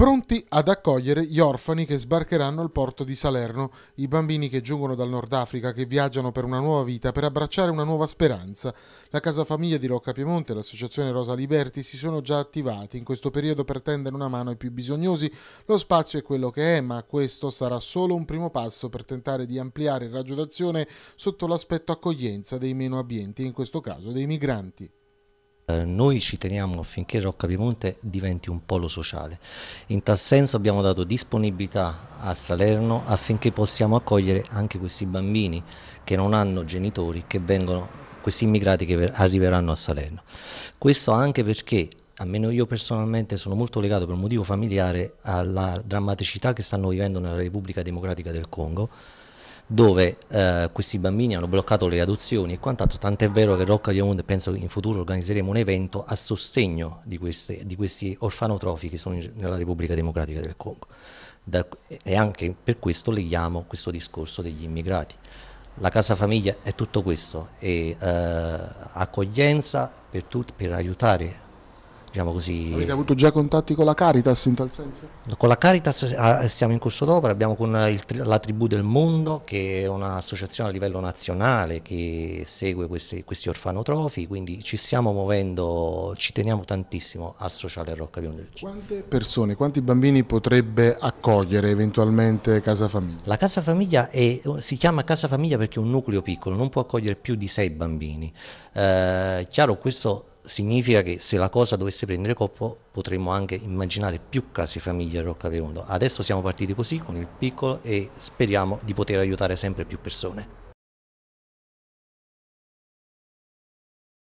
pronti ad accogliere gli orfani che sbarcheranno al porto di Salerno, i bambini che giungono dal Nord Africa, che viaggiano per una nuova vita, per abbracciare una nuova speranza. La Casa Famiglia di Rocca Piemonte e l'Associazione Rosa Liberti si sono già attivati in questo periodo per tendere una mano ai più bisognosi. Lo spazio è quello che è, ma questo sarà solo un primo passo per tentare di ampliare il raggio d'azione sotto l'aspetto accoglienza dei meno abbienti, in questo caso dei migranti. Eh, noi ci teniamo affinché Rocca Piemonte diventi un polo sociale. In tal senso abbiamo dato disponibilità a Salerno affinché possiamo accogliere anche questi bambini che non hanno genitori, che vengono, questi immigrati che arriveranno a Salerno. Questo anche perché almeno io personalmente sono molto legato per un motivo familiare alla drammaticità che stanno vivendo nella Repubblica Democratica del Congo dove eh, questi bambini hanno bloccato le adozioni e quant'altro, tant'è vero che Rocca di Diamond penso che in futuro organizzeremo un evento a sostegno di, queste, di questi orfanotrofi che sono in, nella Repubblica Democratica del Congo. Da, e anche per questo leghiamo questo discorso degli immigrati. La casa famiglia è tutto questo, è eh, accoglienza per, tut, per aiutare Diciamo così. Avete avuto già contatti con la Caritas in tal senso? Con la Caritas ah, siamo in corso d'opera, abbiamo con la Tribù del Mondo che è un'associazione a livello nazionale che segue questi, questi, orfanotrofi, quindi ci stiamo muovendo, ci teniamo tantissimo al sociale Rocca Piondeggio. Quante persone, quanti bambini potrebbe accogliere eventualmente Casa Famiglia? La Casa Famiglia è, si chiama Casa Famiglia perché è un nucleo piccolo, non può accogliere più di sei bambini. Eh, chiaro, questo significa che se la cosa dovesse prendere corpo potremmo anche immaginare più casi famiglia a Roccaverondo. Adesso siamo partiti così con il piccolo e speriamo di poter aiutare sempre più persone.